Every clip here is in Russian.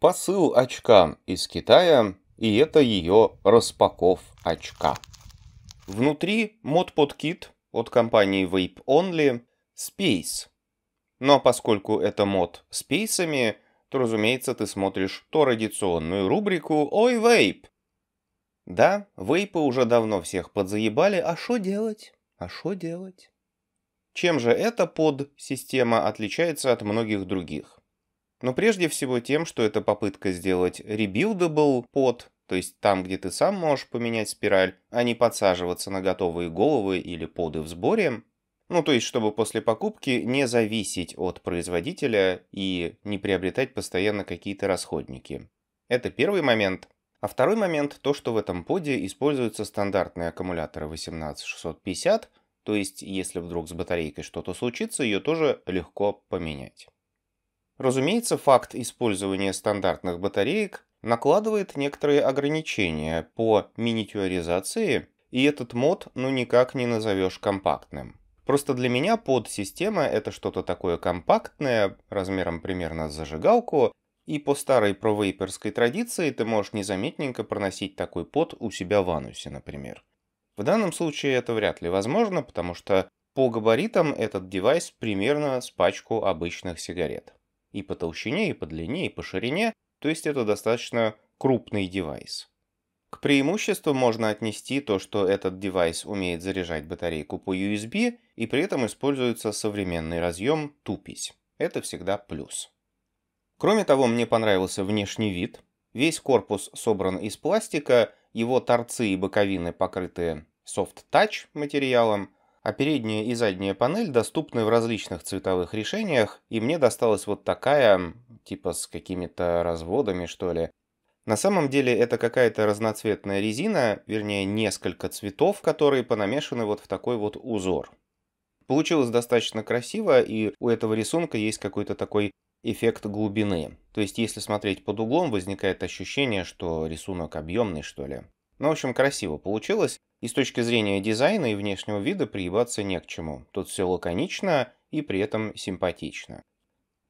посыл очка из Китая, и это ее распаков очка. Внутри мод кит от компании Vape Only Space. Но поскольку это мод с пейсами, то, разумеется, ты смотришь традиционную рубрику «Ой, вейп!». Да, вейпы уже давно всех подзаебали, а что делать? А что делать? Чем же эта подсистема отличается от многих других? Но прежде всего тем, что это попытка сделать rebuildable под, то есть там, где ты сам можешь поменять спираль, а не подсаживаться на готовые головы или поды в сборе. Ну, то есть, чтобы после покупки не зависеть от производителя и не приобретать постоянно какие-то расходники. Это первый момент. А второй момент – то, что в этом поде используются стандартные аккумуляторы 18650, то есть, если вдруг с батарейкой что-то случится, ее тоже легко поменять. Разумеется, факт использования стандартных батареек накладывает некоторые ограничения по миниатюризации, и этот мод ну никак не назовешь компактным. Просто для меня подсистема это что-то такое компактное, размером примерно с зажигалку, и по старой провейперской традиции ты можешь незаметненько проносить такой под у себя в анусе, например. В данном случае это вряд ли возможно, потому что по габаритам этот девайс примерно с пачку обычных сигарет и по толщине, и по длине, и по ширине, то есть это достаточно крупный девайс. К преимуществу можно отнести то, что этот девайс умеет заряжать батарейку по USB и при этом используется современный разъем тупись. Это всегда плюс. Кроме того, мне понравился внешний вид. Весь корпус собран из пластика, его торцы и боковины покрыты soft touch материалом, а передняя и задняя панель доступны в различных цветовых решениях, и мне досталась вот такая, типа с какими-то разводами что ли. На самом деле это какая-то разноцветная резина, вернее несколько цветов, которые понамешаны вот в такой вот узор. Получилось достаточно красиво, и у этого рисунка есть какой-то такой эффект глубины. То есть если смотреть под углом, возникает ощущение, что рисунок объемный что ли. Ну, в общем, красиво получилось. И с точки зрения дизайна и внешнего вида приебаться не к чему. Тут все лаконично и при этом симпатично.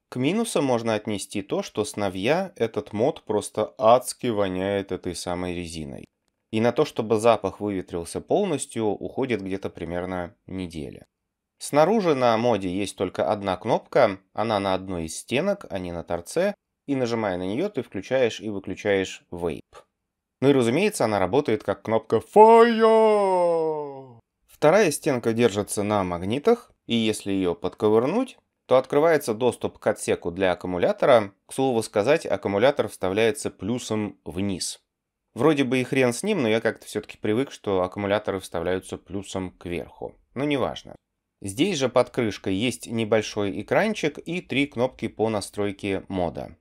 К минусам можно отнести то, что сновья этот мод просто адски воняет этой самой резиной. И на то, чтобы запах выветрился полностью, уходит где-то примерно неделя. Снаружи на моде есть только одна кнопка, она на одной из стенок, а не на торце, и нажимая на нее, ты включаешь и выключаешь вейп. Ну и разумеется, она работает как кнопка FIRE! Вторая стенка держится на магнитах, и если ее подковырнуть, то открывается доступ к отсеку для аккумулятора. К слову сказать, аккумулятор вставляется плюсом вниз. Вроде бы и хрен с ним, но я как-то все-таки привык, что аккумуляторы вставляются плюсом кверху. Но ну, неважно. Здесь же под крышкой есть небольшой экранчик и три кнопки по настройке мода.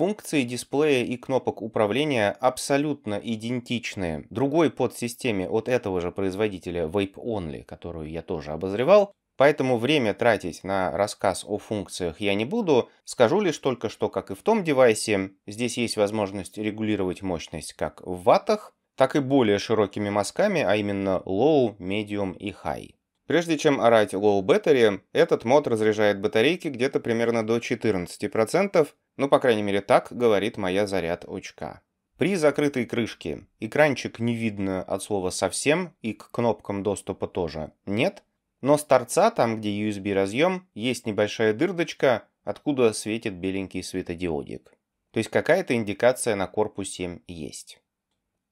Функции дисплея и кнопок управления абсолютно идентичны другой подсистеме от этого же производителя Vape Only, которую я тоже обозревал, поэтому время тратить на рассказ о функциях я не буду. Скажу лишь только, что как и в том девайсе, здесь есть возможность регулировать мощность как в ваттах, так и более широкими мазками, а именно low, medium и high. Прежде чем орать Low Battery, этот мод разряжает батарейки где-то примерно до 14%, ну, по крайней мере, так говорит моя заряд очка. При закрытой крышке экранчик не видно от слова совсем и к кнопкам доступа тоже нет, но с торца, там где USB разъем, есть небольшая дырдочка, откуда светит беленький светодиодик. То есть какая-то индикация на корпусе есть.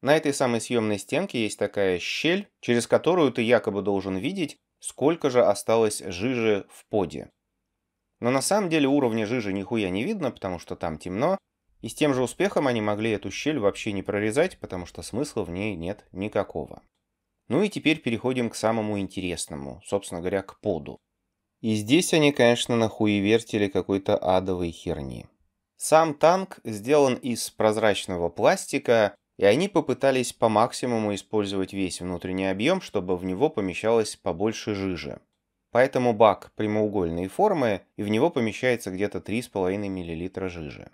На этой самой съемной стенке есть такая щель, через которую ты якобы должен видеть, сколько же осталось жижи в поде. Но на самом деле уровня жижи нихуя не видно, потому что там темно, и с тем же успехом они могли эту щель вообще не прорезать, потому что смысла в ней нет никакого. Ну и теперь переходим к самому интересному, собственно говоря, к поду. И здесь они, конечно, нахуевертили какой-то адовой херни. Сам танк сделан из прозрачного пластика, и они попытались по максимуму использовать весь внутренний объем, чтобы в него помещалось побольше жижи. Поэтому бак прямоугольной формы, и в него помещается где-то 3,5 мл жижи.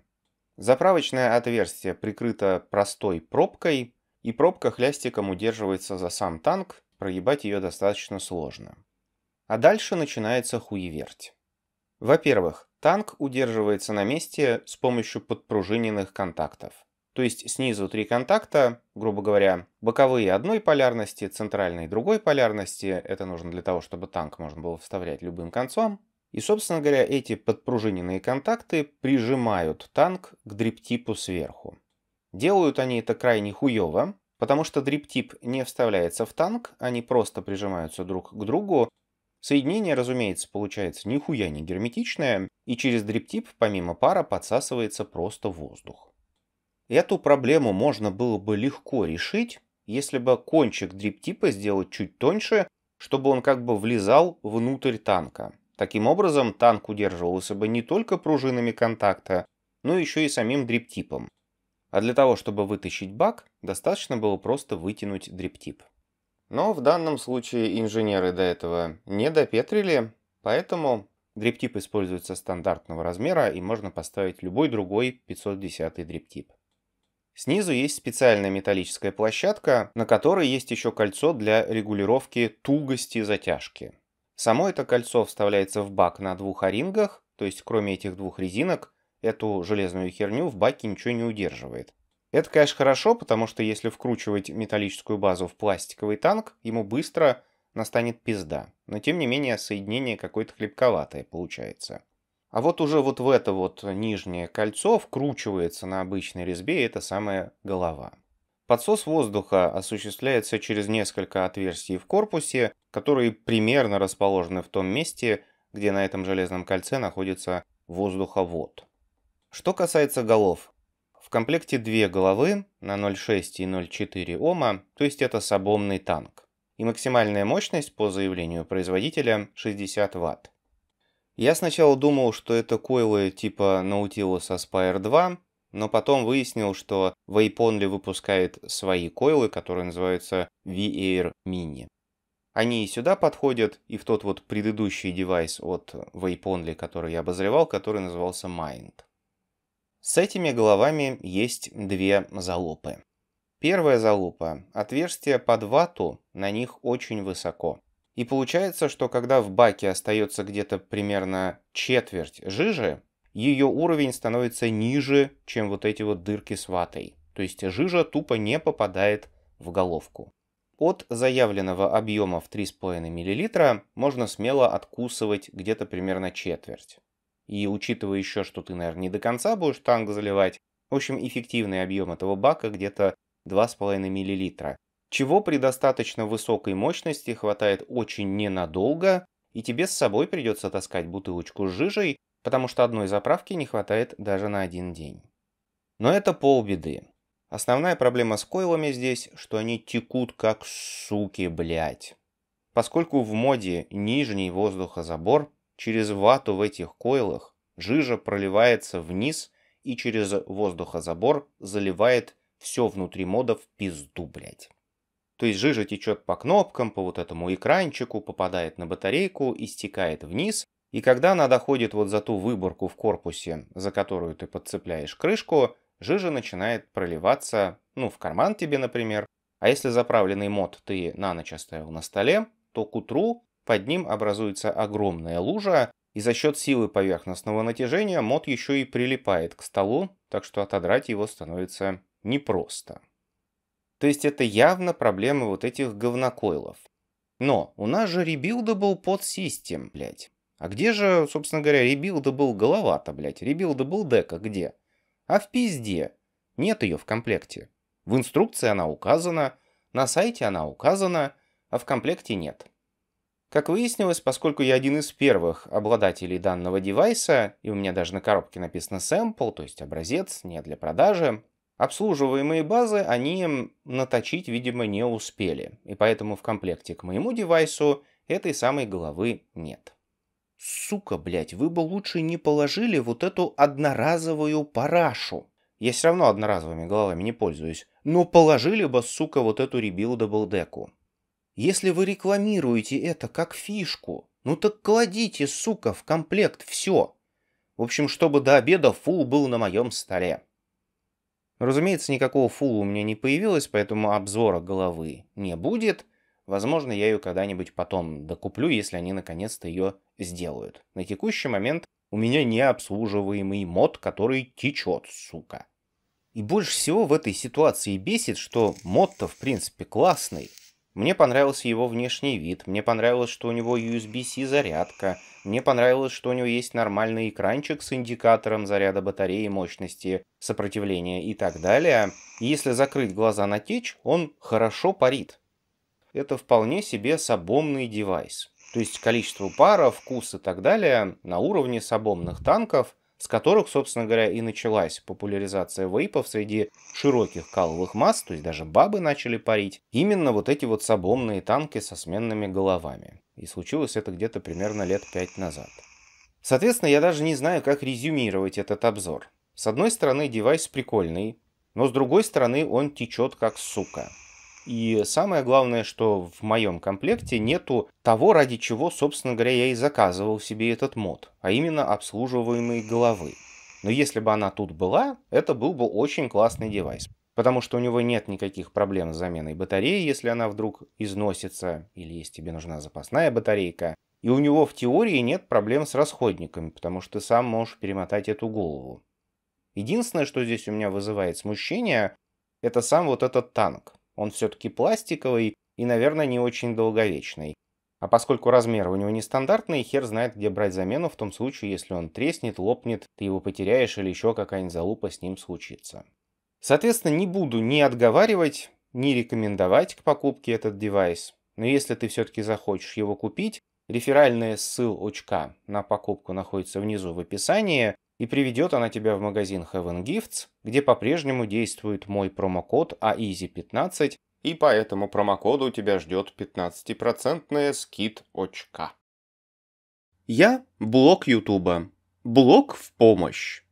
Заправочное отверстие прикрыто простой пробкой, и пробка хлястиком удерживается за сам танк, проебать ее достаточно сложно. А дальше начинается хуеверть. Во-первых, танк удерживается на месте с помощью подпружиненных контактов. То есть снизу три контакта, грубо говоря, боковые одной полярности, центральные другой полярности. Это нужно для того, чтобы танк можно было вставлять любым концом. И, собственно говоря, эти подпружиненные контакты прижимают танк к дриптипу сверху. Делают они это крайне хуево, потому что дриптип не вставляется в танк, они просто прижимаются друг к другу. Соединение, разумеется, получается нихуя не герметичное, и через дриптип помимо пара подсасывается просто воздух. Эту проблему можно было бы легко решить, если бы кончик дриптипа сделать чуть тоньше, чтобы он как бы влезал внутрь танка. Таким образом, танк удерживался бы не только пружинами контакта, но еще и самим дриптипом. А для того, чтобы вытащить бак, достаточно было просто вытянуть дриптип. Но в данном случае инженеры до этого не допетрили, поэтому дриптип используется стандартного размера и можно поставить любой другой 510 дриптип. Снизу есть специальная металлическая площадка, на которой есть еще кольцо для регулировки тугости затяжки. Само это кольцо вставляется в бак на двух о-рингах, то есть кроме этих двух резинок, эту железную херню в баке ничего не удерживает. Это, конечно, хорошо, потому что если вкручивать металлическую базу в пластиковый танк, ему быстро настанет пизда. Но тем не менее соединение какое-то хлебковатое получается. А вот уже вот в это вот нижнее кольцо вкручивается на обычной резьбе эта самая голова. Подсос воздуха осуществляется через несколько отверстий в корпусе, которые примерно расположены в том месте, где на этом железном кольце находится воздуховод. Что касается голов. В комплекте две головы на 0,6 и 0,4 Ома, то есть это сабомный танк. И максимальная мощность, по заявлению производителя, 60 Вт. Я сначала думал, что это койлы типа Nautilus Aspire 2, но потом выяснил, что Вейпонли выпускает свои койлы, которые называются V-Air Mini. Они и сюда подходят, и в тот вот предыдущий девайс от Вейпонли, который я обозревал, который назывался Mind. С этими головами есть две залупы. Первая залупа – отверстие под вату, на них очень высоко. И получается, что когда в баке остается где-то примерно четверть жижи, ее уровень становится ниже, чем вот эти вот дырки с ватой. То есть жижа тупо не попадает в головку. От заявленного объема в 3,5 мл можно смело откусывать где-то примерно четверть. И учитывая еще, что ты, наверное, не до конца будешь танк заливать, в общем, эффективный объем этого бака где-то 2,5 мл чего при достаточно высокой мощности хватает очень ненадолго, и тебе с собой придется таскать бутылочку с жижей, потому что одной заправки не хватает даже на один день. Но это полбеды. Основная проблема с койлами здесь, что они текут как суки, блять. Поскольку в моде нижний воздухозабор, через вату в этих койлах жижа проливается вниз и через воздухозабор заливает все внутри мода в пизду, блять. То есть жижа течет по кнопкам, по вот этому экранчику, попадает на батарейку и стекает вниз. И когда она доходит вот за ту выборку в корпусе, за которую ты подцепляешь крышку, жижа начинает проливаться, ну, в карман тебе, например. А если заправленный мод ты на ночь оставил на столе, то к утру под ним образуется огромная лужа, и за счет силы поверхностного натяжения мод еще и прилипает к столу, так что отодрать его становится непросто. То есть это явно проблема вот этих говнокоилов. Но у нас же rebuildable подсистем, блядь. А где же, собственно говоря, rebuildable голова-то, блядь? Rebuildable дека где? А в пизде. Нет ее в комплекте. В инструкции она указана, на сайте она указана, а в комплекте нет. Как выяснилось, поскольку я один из первых обладателей данного девайса, и у меня даже на коробке написано sample, то есть образец, не для продажи, Обслуживаемые базы они наточить, видимо, не успели, и поэтому в комплекте к моему девайсу этой самой головы нет. Сука, блядь, вы бы лучше не положили вот эту одноразовую парашу. Я все равно одноразовыми головами не пользуюсь, но положили бы, сука, вот эту ребилдабл деку. Если вы рекламируете это как фишку, ну так кладите, сука, в комплект все. В общем, чтобы до обеда фул был на моем столе. Разумеется, никакого фула у меня не появилось, поэтому обзора головы не будет. Возможно, я ее когда-нибудь потом докуплю, если они наконец-то ее сделают. На текущий момент у меня необслуживаемый мод, который течет, сука. И больше всего в этой ситуации бесит, что мод-то в принципе классный, мне понравился его внешний вид, мне понравилось, что у него USB-C зарядка, мне понравилось, что у него есть нормальный экранчик с индикатором заряда батареи, мощности, сопротивления и так далее. И если закрыть глаза на течь, он хорошо парит. Это вполне себе сабомный девайс. То есть количество пара, вкус и так далее на уровне сабомных танков – с которых, собственно говоря, и началась популяризация вейпов среди широких каловых масс, то есть даже бабы начали парить, именно вот эти вот сабломные танки со сменными головами. И случилось это где-то примерно лет пять назад. Соответственно, я даже не знаю, как резюмировать этот обзор. С одной стороны, девайс прикольный, но с другой стороны, он течет как сука. И самое главное, что в моем комплекте нету того, ради чего, собственно говоря, я и заказывал себе этот мод, а именно обслуживаемой головы. Но если бы она тут была, это был бы очень классный девайс. Потому что у него нет никаких проблем с заменой батареи, если она вдруг износится, или если тебе нужна запасная батарейка. И у него в теории нет проблем с расходниками, потому что ты сам можешь перемотать эту голову. Единственное, что здесь у меня вызывает смущение, это сам вот этот танк. Он все-таки пластиковый и, наверное, не очень долговечный. А поскольку размер у него нестандартный, хер знает, где брать замену в том случае, если он треснет, лопнет, ты его потеряешь или еще какая-нибудь залупа с ним случится. Соответственно, не буду ни отговаривать, ни рекомендовать к покупке этот девайс. Но если ты все-таки захочешь его купить, реферальная ссылочка на покупку находится внизу в описании и приведет она тебя в магазин Heaven Gifts, где по-прежнему действует мой промокод AEASY15, а и по этому промокоду тебя ждет 15% скид очка. Я – блог Ютуба. Блог в помощь.